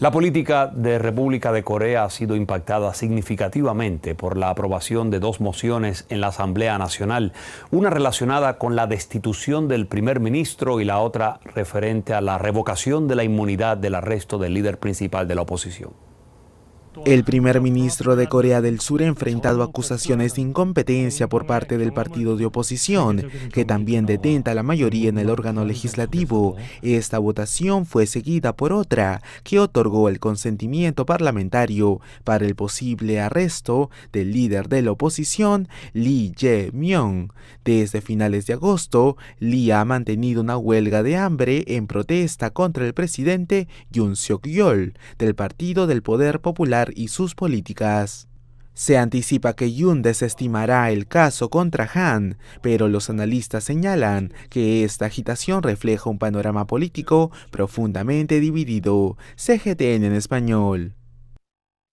La política de República de Corea ha sido impactada significativamente por la aprobación de dos mociones en la Asamblea Nacional, una relacionada con la destitución del primer ministro y la otra referente a la revocación de la inmunidad del arresto del líder principal de la oposición. El primer ministro de Corea del Sur ha enfrentado acusaciones de incompetencia por parte del partido de oposición, que también detenta la mayoría en el órgano legislativo. Esta votación fue seguida por otra, que otorgó el consentimiento parlamentario para el posible arresto del líder de la oposición, Lee Jae-myung. Desde finales de agosto, Lee ha mantenido una huelga de hambre en protesta contra el presidente Yoon seok yeol del Partido del Poder Popular y sus políticas. Se anticipa que Yun desestimará el caso contra Han, pero los analistas señalan que esta agitación refleja un panorama político profundamente dividido. CGTN en español.